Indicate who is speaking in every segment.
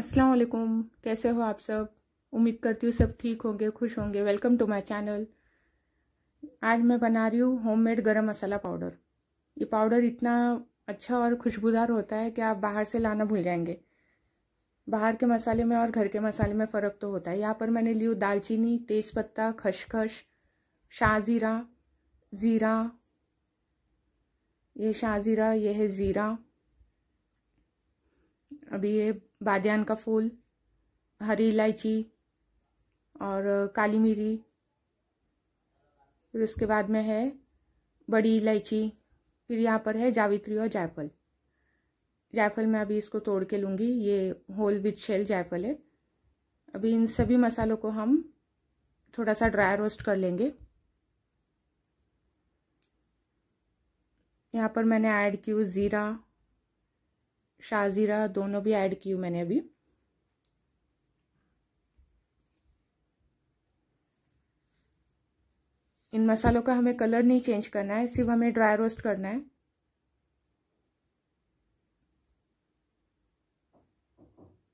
Speaker 1: अस्सलाम वालेकुम कैसे हो आप सब उम्मीद करती हूँ सब ठीक होंगे खुश होंगे वेलकम टू माय चैनल आज मैं बना रही हूँ होममेड गरम मसाला पाउडर ये पाउडर इतना अच्छा और खुशबूदार होता है कि आप बाहर से लाना भूल जाएंगे बाहर के मसाले में और घर के मसाले में फ़र्क तो होता है यहाँ पर मैंने ली दालचीनी तेज़पत्ता खशखश शाहज़ीरा ज़ीरा ये शाहज़ीरा ये है ज़ीरा अभी ये बादन का फूल हरी इलायची और काली मिरी फिर उसके बाद में है बड़ी इलायची फिर यहाँ पर है जावित्री और जायफल जायफल मैं अभी इसको तोड़ के लूँगी ये होल विथ शेल जायफल है अभी इन सभी मसालों को हम थोड़ा सा ड्राई रोस्ट कर लेंगे यहाँ पर मैंने ऐड की ज़ीरा शाजीरा दोनों भी ऐड की मैंने अभी इन मसालों का हमें कलर नहीं चेंज करना है सिर्फ हमें ड्राई रोस्ट करना है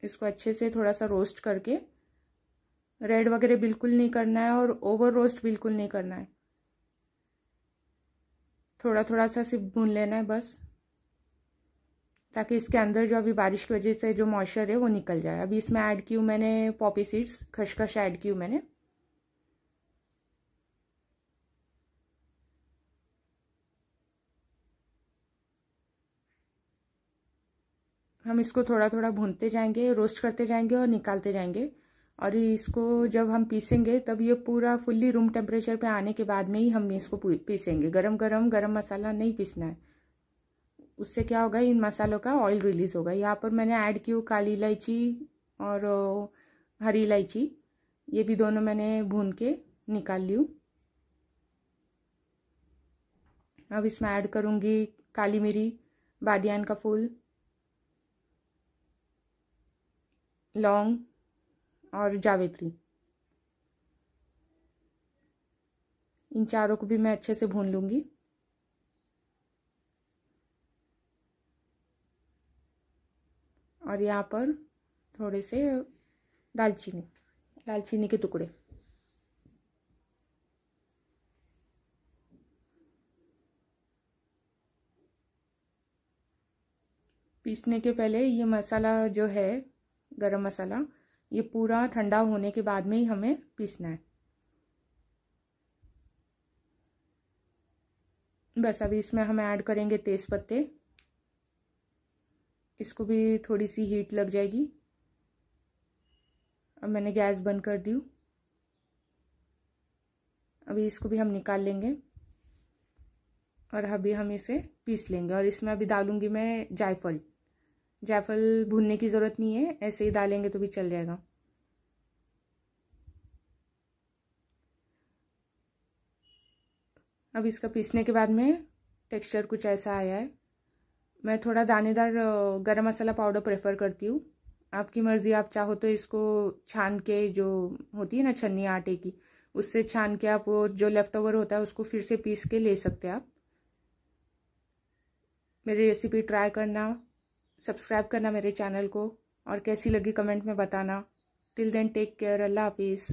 Speaker 1: इसको अच्छे से थोड़ा सा रोस्ट करके रेड वगैरह बिल्कुल नहीं करना है और ओवर रोस्ट बिल्कुल नहीं करना है थोड़ा थोड़ा सा सिर्फ भून लेना है बस ताकि इसके अंदर जो अभी बारिश की वजह से जो मॉइस्चर है वो निकल जाए अभी इसमें ऐड की हूँ मैंने पॉपी सीड्स खशखश ऐड की हूँ मैंने हम इसको थोड़ा थोड़ा भूनते जाएंगे रोस्ट करते जाएंगे और निकालते जाएंगे और इसको जब हम पीसेंगे तब ये पूरा फुल्ली रूम टेम्परेचर पे आने के बाद में ही हम इसको पीसेंगे गरम गरम गरम मसाला नहीं पीसना है उससे क्या होगा इन मसालों का ऑयल रिलीज होगा यहाँ पर मैंने ऐड की काली इलायची और हरी इलायची ये भी दोनों मैंने भून के निकाल ली अब इसमें ऐड करूँगी काली मिरी बादियान का फूल लौंग और जावेत्री इन चारों को भी मैं अच्छे से भून लूँगी और यहाँ पर थोड़े से दालचीनी दालचीनी के टुकड़े पीसने के पहले ये मसाला जो है गरम मसाला ये पूरा ठंडा होने के बाद में ही हमें पीसना है बस अभी इसमें हम ऐड करेंगे तेज़पत्ते इसको भी थोड़ी सी हीट लग जाएगी अब मैंने गैस बंद कर दी अभी इसको भी हम निकाल लेंगे और अभी हम इसे पीस लेंगे और इसमें अभी डालूंगी मैं जायफल जायफल भूनने की ज़रूरत नहीं है ऐसे ही डालेंगे तो भी चल जाएगा अब इसका पीसने के बाद में टेक्सचर कुछ ऐसा आया है मैं थोड़ा दानेदार गरम मसाला पाउडर प्रेफर करती हूँ आपकी मर्ज़ी आप चाहो तो इसको छान के जो होती है ना छन्नी आटे की उससे छान के आप वो जो लेफ़्ट ओवर होता है उसको फिर से पीस के ले सकते हैं आप मेरी रेसिपी ट्राई करना सब्सक्राइब करना मेरे चैनल को और कैसी लगी कमेंट में बताना टिल देन टेक केयर अल्लाह हाफिज़